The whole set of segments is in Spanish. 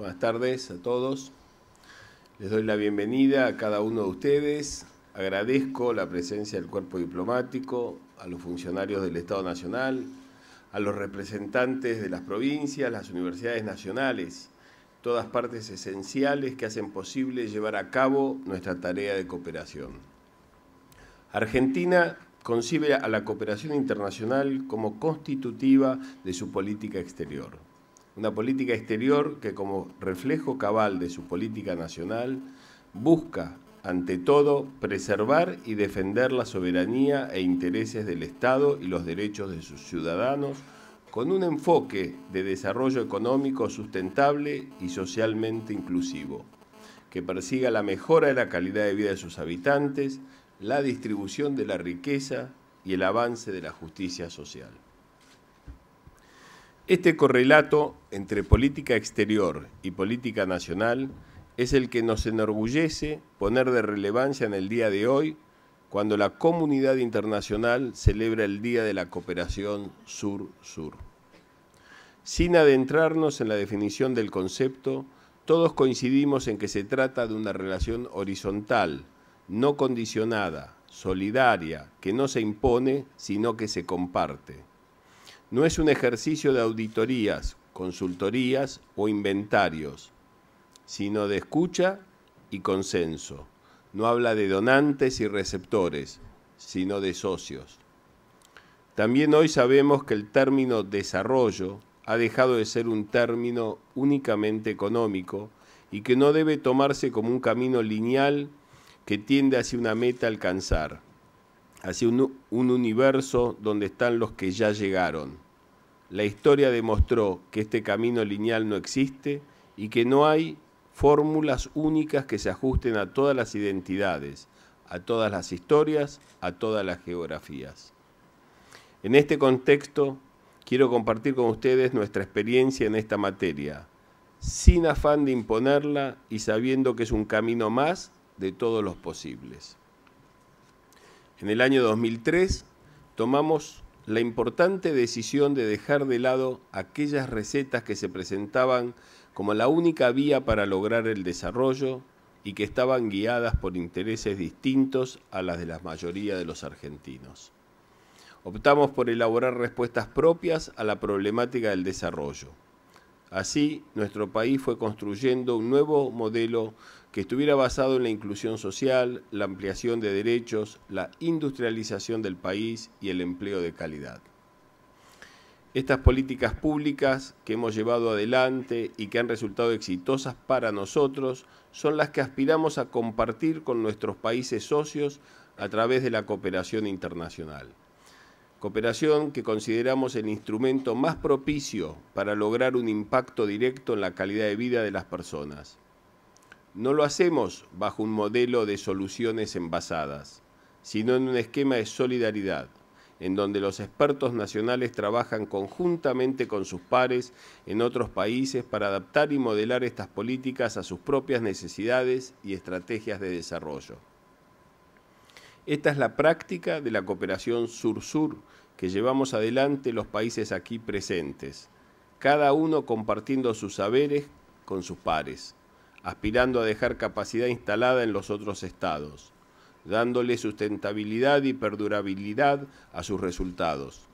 Buenas tardes a todos. Les doy la bienvenida a cada uno de ustedes. Agradezco la presencia del cuerpo diplomático, a los funcionarios del Estado Nacional, a los representantes de las provincias, las universidades nacionales, todas partes esenciales que hacen posible llevar a cabo nuestra tarea de cooperación. Argentina concibe a la cooperación internacional como constitutiva de su política exterior una política exterior que como reflejo cabal de su política nacional busca, ante todo, preservar y defender la soberanía e intereses del Estado y los derechos de sus ciudadanos con un enfoque de desarrollo económico sustentable y socialmente inclusivo, que persiga la mejora de la calidad de vida de sus habitantes, la distribución de la riqueza y el avance de la justicia social. Este correlato entre política exterior y política nacional es el que nos enorgullece poner de relevancia en el día de hoy, cuando la comunidad internacional celebra el Día de la Cooperación Sur-Sur. Sin adentrarnos en la definición del concepto, todos coincidimos en que se trata de una relación horizontal, no condicionada, solidaria, que no se impone, sino que se comparte no es un ejercicio de auditorías, consultorías o inventarios, sino de escucha y consenso. No habla de donantes y receptores, sino de socios. También hoy sabemos que el término desarrollo ha dejado de ser un término únicamente económico y que no debe tomarse como un camino lineal que tiende hacia una meta alcanzar hacia un, un universo donde están los que ya llegaron. La historia demostró que este camino lineal no existe y que no hay fórmulas únicas que se ajusten a todas las identidades, a todas las historias, a todas las geografías. En este contexto, quiero compartir con ustedes nuestra experiencia en esta materia, sin afán de imponerla y sabiendo que es un camino más de todos los posibles. En el año 2003 tomamos la importante decisión de dejar de lado aquellas recetas que se presentaban como la única vía para lograr el desarrollo y que estaban guiadas por intereses distintos a las de la mayoría de los argentinos. Optamos por elaborar respuestas propias a la problemática del desarrollo Así, nuestro país fue construyendo un nuevo modelo que estuviera basado en la inclusión social, la ampliación de derechos, la industrialización del país y el empleo de calidad. Estas políticas públicas que hemos llevado adelante y que han resultado exitosas para nosotros son las que aspiramos a compartir con nuestros países socios a través de la cooperación internacional cooperación que consideramos el instrumento más propicio para lograr un impacto directo en la calidad de vida de las personas. No lo hacemos bajo un modelo de soluciones envasadas, sino en un esquema de solidaridad, en donde los expertos nacionales trabajan conjuntamente con sus pares en otros países para adaptar y modelar estas políticas a sus propias necesidades y estrategias de desarrollo. Esta es la práctica de la cooperación sur-sur que llevamos adelante los países aquí presentes, cada uno compartiendo sus saberes con sus pares, aspirando a dejar capacidad instalada en los otros estados, dándole sustentabilidad y perdurabilidad a sus resultados.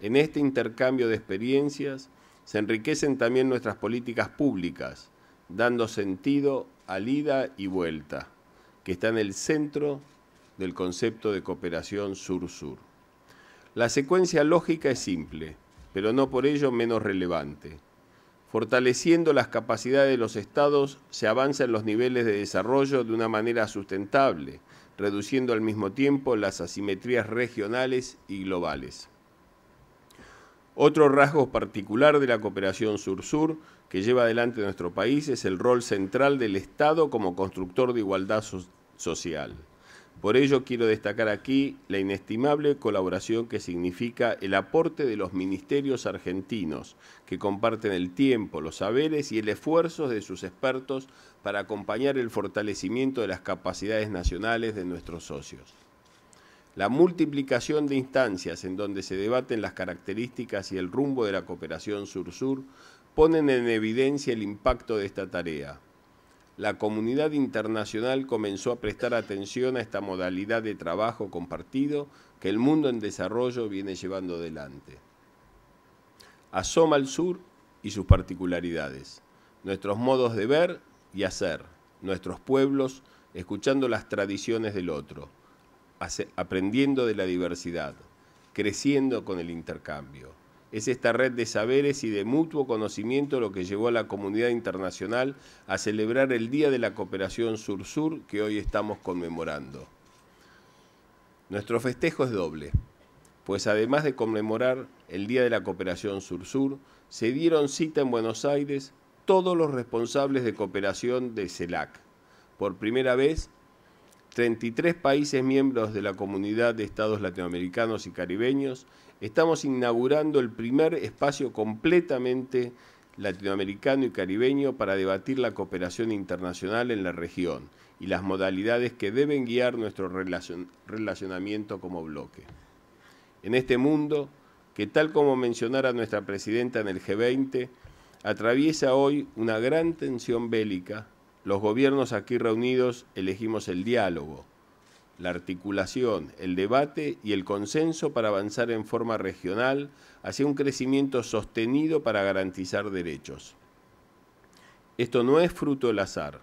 En este intercambio de experiencias se enriquecen también nuestras políticas públicas, dando sentido al ida y vuelta, que está en el centro del concepto de cooperación sur-sur. La secuencia lógica es simple, pero no por ello menos relevante. Fortaleciendo las capacidades de los estados, se avanza en los niveles de desarrollo de una manera sustentable, reduciendo al mismo tiempo las asimetrías regionales y globales. Otro rasgo particular de la cooperación sur-sur que lleva adelante nuestro país es el rol central del Estado como constructor de igualdad social. Por ello quiero destacar aquí la inestimable colaboración que significa el aporte de los ministerios argentinos, que comparten el tiempo, los saberes y el esfuerzo de sus expertos para acompañar el fortalecimiento de las capacidades nacionales de nuestros socios. La multiplicación de instancias en donde se debaten las características y el rumbo de la cooperación sur-sur ponen en evidencia el impacto de esta tarea la comunidad internacional comenzó a prestar atención a esta modalidad de trabajo compartido que el mundo en desarrollo viene llevando adelante. Asoma al sur y sus particularidades, nuestros modos de ver y hacer, nuestros pueblos, escuchando las tradiciones del otro, aprendiendo de la diversidad, creciendo con el intercambio. Es esta red de saberes y de mutuo conocimiento lo que llevó a la comunidad internacional a celebrar el Día de la Cooperación Sur-Sur que hoy estamos conmemorando. Nuestro festejo es doble, pues además de conmemorar el Día de la Cooperación Sur-Sur, se dieron cita en Buenos Aires todos los responsables de cooperación de CELAC. Por primera vez, 33 países miembros de la Comunidad de Estados Latinoamericanos y Caribeños, estamos inaugurando el primer espacio completamente latinoamericano y caribeño para debatir la cooperación internacional en la región y las modalidades que deben guiar nuestro relacionamiento como bloque. En este mundo, que tal como mencionara nuestra presidenta en el G20, atraviesa hoy una gran tensión bélica los gobiernos aquí reunidos elegimos el diálogo, la articulación, el debate y el consenso para avanzar en forma regional hacia un crecimiento sostenido para garantizar derechos. Esto no es fruto del azar,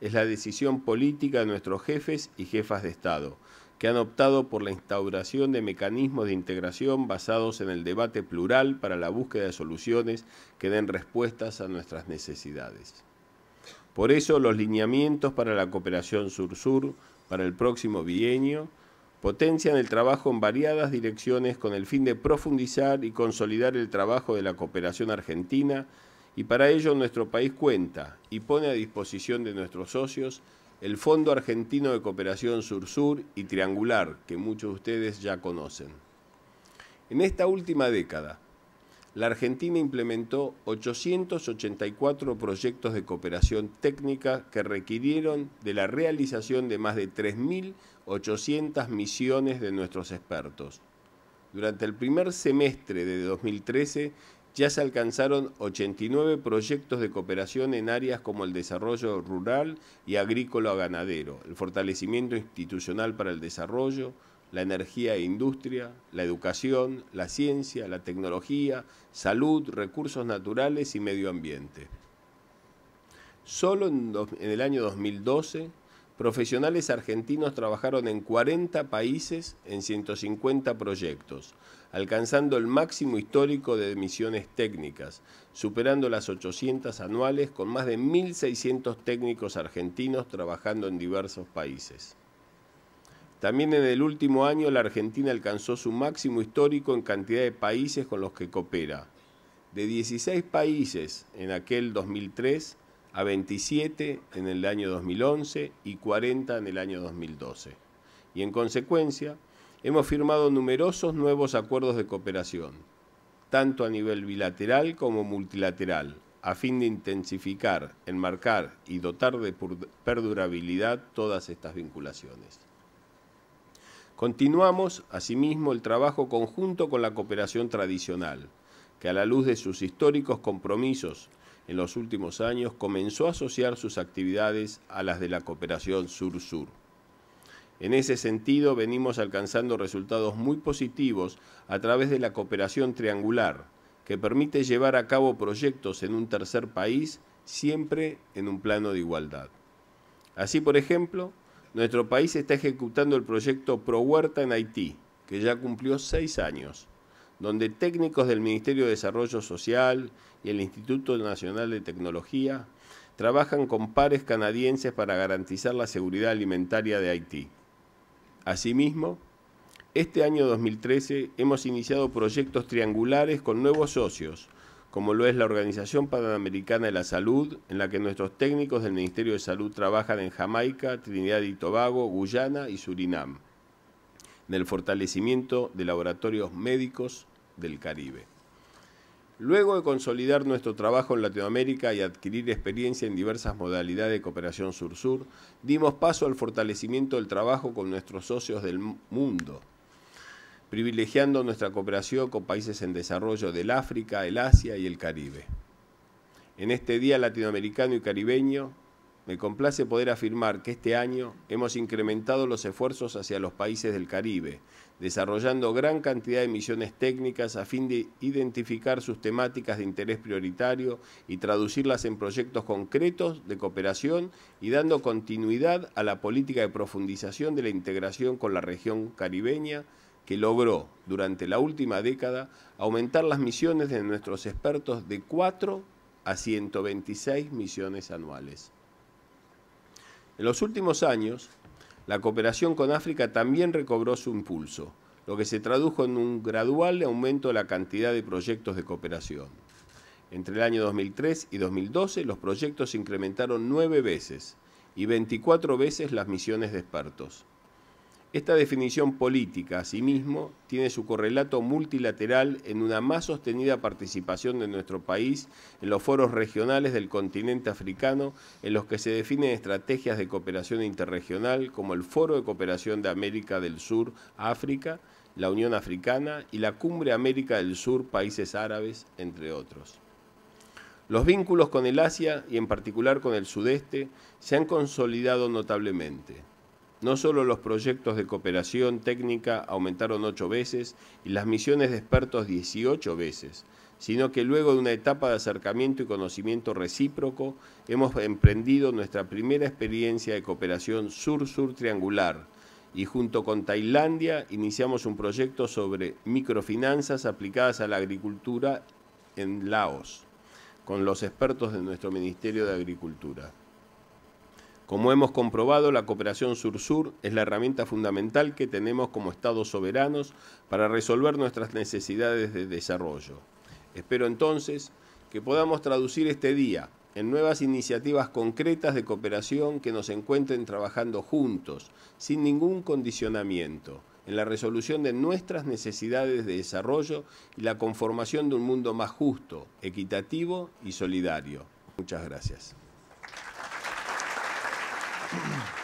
es la decisión política de nuestros jefes y jefas de Estado, que han optado por la instauración de mecanismos de integración basados en el debate plural para la búsqueda de soluciones que den respuestas a nuestras necesidades. Por eso los lineamientos para la cooperación sur-sur para el próximo bienio potencian el trabajo en variadas direcciones con el fin de profundizar y consolidar el trabajo de la cooperación argentina y para ello nuestro país cuenta y pone a disposición de nuestros socios el Fondo Argentino de Cooperación Sur-Sur y Triangular, que muchos de ustedes ya conocen. En esta última década, la Argentina implementó 884 proyectos de cooperación técnica que requirieron de la realización de más de 3.800 misiones de nuestros expertos. Durante el primer semestre de 2013 ya se alcanzaron 89 proyectos de cooperación en áreas como el desarrollo rural y agrícola ganadero, el fortalecimiento institucional para el desarrollo, la energía e industria, la educación, la ciencia, la tecnología, salud, recursos naturales y medio ambiente. Solo en, el año 2012, profesionales argentinos trabajaron en 40 países en 150 proyectos, alcanzando el máximo histórico de emisiones técnicas, superando las 800 anuales con más de 1.600 técnicos argentinos trabajando en diversos países. También en el último año la Argentina alcanzó su máximo histórico en cantidad de países con los que coopera. De 16 países en aquel 2003 a 27 en el año 2011 y 40 en el año 2012. Y en consecuencia, hemos firmado numerosos nuevos acuerdos de cooperación, tanto a nivel bilateral como multilateral, a fin de intensificar, enmarcar y dotar de perdurabilidad todas estas vinculaciones. Continuamos, asimismo, el trabajo conjunto con la cooperación tradicional, que a la luz de sus históricos compromisos en los últimos años comenzó a asociar sus actividades a las de la cooperación sur-sur. En ese sentido, venimos alcanzando resultados muy positivos a través de la cooperación triangular, que permite llevar a cabo proyectos en un tercer país siempre en un plano de igualdad. Así, por ejemplo, nuestro país está ejecutando el proyecto Pro Huerta en Haití, que ya cumplió seis años, donde técnicos del Ministerio de Desarrollo Social y el Instituto Nacional de Tecnología trabajan con pares canadienses para garantizar la seguridad alimentaria de Haití. Asimismo, este año 2013 hemos iniciado proyectos triangulares con nuevos socios, como lo es la Organización Panamericana de la Salud, en la que nuestros técnicos del Ministerio de Salud trabajan en Jamaica, Trinidad y Tobago, Guyana y Surinam, en el fortalecimiento de laboratorios médicos del Caribe. Luego de consolidar nuestro trabajo en Latinoamérica y adquirir experiencia en diversas modalidades de cooperación sur-sur, dimos paso al fortalecimiento del trabajo con nuestros socios del mundo privilegiando nuestra cooperación con países en desarrollo del África, el Asia y el Caribe. En este Día Latinoamericano y Caribeño, me complace poder afirmar que este año hemos incrementado los esfuerzos hacia los países del Caribe, desarrollando gran cantidad de misiones técnicas a fin de identificar sus temáticas de interés prioritario y traducirlas en proyectos concretos de cooperación y dando continuidad a la política de profundización de la integración con la región caribeña que logró durante la última década aumentar las misiones de nuestros expertos de 4 a 126 misiones anuales. En los últimos años, la cooperación con África también recobró su impulso, lo que se tradujo en un gradual aumento de la cantidad de proyectos de cooperación. Entre el año 2003 y 2012, los proyectos se incrementaron nueve veces y 24 veces las misiones de expertos. Esta definición política, asimismo, tiene su correlato multilateral en una más sostenida participación de nuestro país en los foros regionales del continente africano, en los que se definen estrategias de cooperación interregional como el Foro de Cooperación de América del Sur, África, la Unión Africana y la Cumbre América del Sur, Países Árabes, entre otros. Los vínculos con el Asia y en particular con el sudeste se han consolidado notablemente no solo los proyectos de cooperación técnica aumentaron ocho veces y las misiones de expertos 18 veces, sino que luego de una etapa de acercamiento y conocimiento recíproco, hemos emprendido nuestra primera experiencia de cooperación sur-sur triangular y junto con Tailandia iniciamos un proyecto sobre microfinanzas aplicadas a la agricultura en Laos, con los expertos de nuestro Ministerio de Agricultura. Como hemos comprobado, la cooperación sur-sur es la herramienta fundamental que tenemos como Estados soberanos para resolver nuestras necesidades de desarrollo. Espero entonces que podamos traducir este día en nuevas iniciativas concretas de cooperación que nos encuentren trabajando juntos, sin ningún condicionamiento, en la resolución de nuestras necesidades de desarrollo y la conformación de un mundo más justo, equitativo y solidario. Muchas gracias. Thank you.